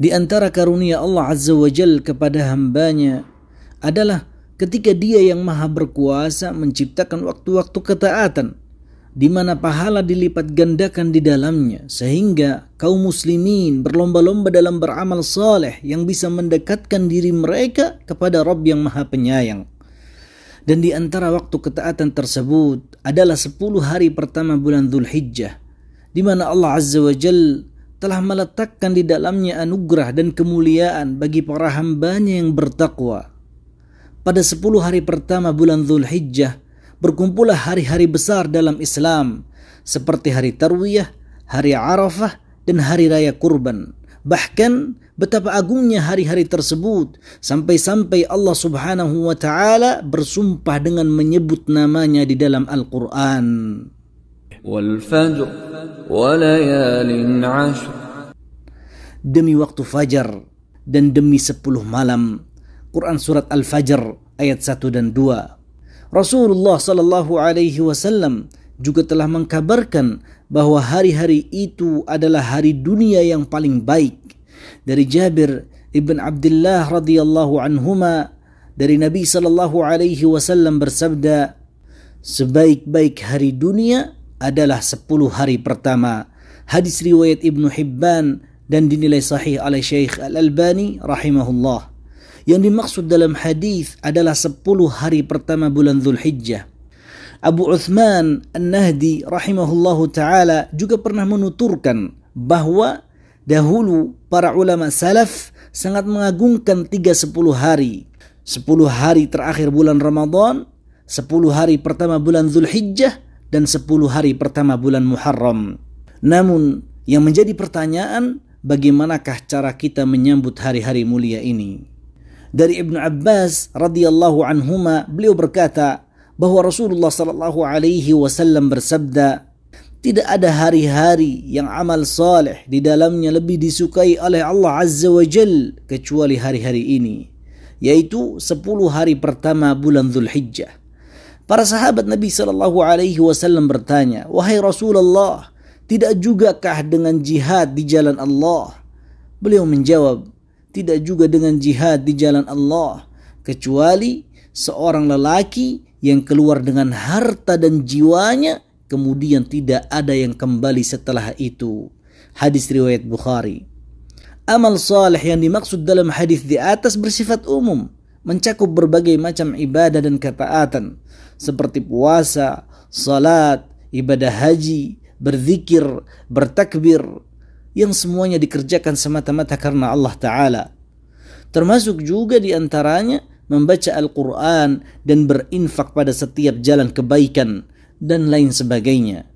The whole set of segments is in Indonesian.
Di antara karunia Allah Azza wa Jal kepada hambanya adalah ketika dia yang maha berkuasa menciptakan waktu-waktu ketaatan di mana pahala dilipat gandakan di dalamnya sehingga kaum muslimin berlomba-lomba dalam beramal saleh yang bisa mendekatkan diri mereka kepada Rabb yang Maha Penyayang. Dan di antara waktu ketaatan tersebut adalah 10 hari pertama bulan Hijjah di mana Allah Azza wa Jalla telah meletakkan di dalamnya anugerah dan kemuliaan bagi para hambanya yang bertakwa. Pada sepuluh hari pertama bulan Zulhijjah, berkumpullah hari-hari besar dalam Islam, seperti hari Tarwiyah, hari Arafah, dan hari Raya Kurban. Bahkan betapa agungnya hari-hari tersebut sampai-sampai Allah Subhanahu wa taala bersumpah dengan menyebut namanya di dalam Al-Qur'an. والفجر وليال عشر demi waktu fajar dan demi sepuluh malam. Quran surat Al-Fajr ayat 1 dan 2. Rasulullah sallallahu alaihi wasallam juga telah mengkabarkan bahwa hari-hari itu adalah hari dunia yang paling baik. Dari Jabir ibn Abdullah radhiyallahu anhuma dari Nabi sallallahu alaihi wasallam bersabda, sebaik-baik hari dunia adalah 10 hari pertama. Hadis riwayat Ibnu Hibban dan dinilai sahih oleh Syekh Al-Albani rahimahullah. Yang dimaksud dalam hadis adalah 10 hari pertama bulan Zulhijjah. Abu Uthman An-Nahdi rahimahullahu taala juga pernah menuturkan bahwa dahulu para ulama salaf sangat mengagungkan 3 10 hari. 10 hari terakhir bulan Ramadan, 10 hari pertama bulan Zulhijjah dan 10 hari pertama bulan Muharram. Namun yang menjadi pertanyaan bagaimanakah cara kita menyambut hari-hari mulia ini. Dari Ibn Abbas radhiyallahu anhuma beliau berkata bahawa Rasulullah sallallahu alaihi wasallam bersabda, tidak ada hari-hari yang amal saleh di dalamnya lebih disukai oleh Allah Azza wa Jal kecuali hari-hari ini, yaitu 10 hari pertama bulan Zulhijjah. Para sahabat Nabi sallallahu alaihi wasallam bertanya, "Wahai Rasulullah, Tidak jugakah dengan jihad di jalan Allah? Beliau menjawab, tidak juga dengan jihad di jalan Allah, kecuali seorang lelaki yang keluar dengan harta dan jiwanya, kemudian tidak ada yang kembali setelah itu. Hadis riwayat Bukhari. Amal saleh yang dimaksud dalam hadis di atas bersifat umum, mencakup berbagai macam ibadah dan ketaatan, seperti puasa, salat, ibadah haji, berzikir, bertakbir yang semuanya dikerjakan semata-mata karena Allah taala. Termasuk juga di antaranya membaca Al-Qur'an dan berinfak pada setiap jalan kebaikan dan lain sebagainya.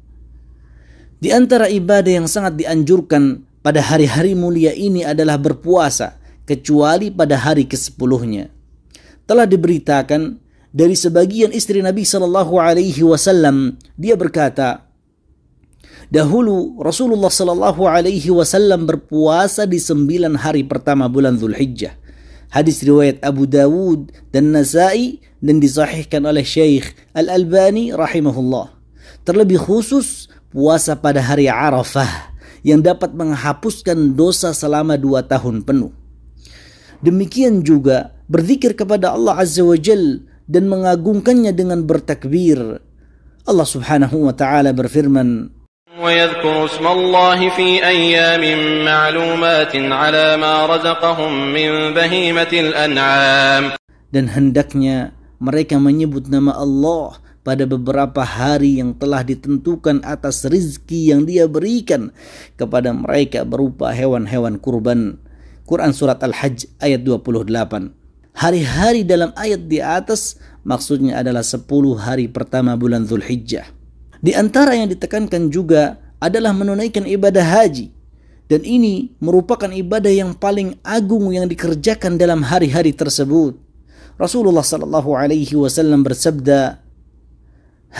Di antara ibadah yang sangat dianjurkan pada hari-hari mulia ini adalah berpuasa kecuali pada hari kesepuluhnya. Telah diberitakan dari sebagian istri Nabi Shallallahu Alaihi Wasallam dia berkata, Dahulu Rasulullah Shallallahu Alaihi Wasallam berpuasa di sembilan hari pertama bulan Zulhijjah. Hadis riwayat Abu Dawud dan Nasai dan disahihkan oleh Syekh Al-Albani rahimahullah. Terlebih khusus puasa pada hari Arafah yang dapat menghapuskan dosa selama dua tahun penuh. Demikian juga berzikir kepada Allah Azza wa Jal dan mengagungkannya dengan bertakbir. Allah subhanahu wa ta'ala berfirman, ويذكر اسم الله في أيام معلومات على ما رزقهم من بهيمة الأنعام dan hendaknya mereka menyebut nama Allah pada beberapa hari yang telah ditentukan atas rizki yang dia berikan kepada mereka berupa hewan-hewan kurban. Quran Surat Al-Hajj ayat 28. Hari-hari dalam ayat di atas maksudnya adalah 10 hari pertama bulan Zulhijjah. Di antara yang ditekankan juga adalah menunaikan ibadah haji. Dan ini merupakan ibadah yang paling agung yang dikerjakan dalam hari-hari tersebut. Rasulullah sallallahu alaihi wasallam bersabda,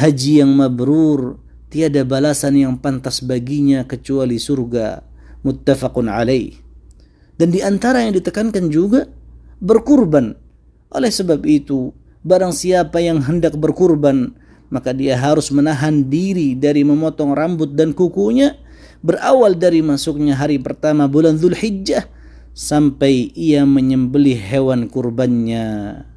"Haji yang mabrur tiada balasan yang pantas baginya kecuali surga." Muttafaqun alaih. Dan di antara yang ditekankan juga berkurban. Oleh sebab itu, barang siapa yang hendak berkurban, maka dia harus menahan diri dari memotong rambut dan kukunya berawal dari masuknya hari pertama bulan Zulhijjah sampai ia menyembelih hewan kurbannya.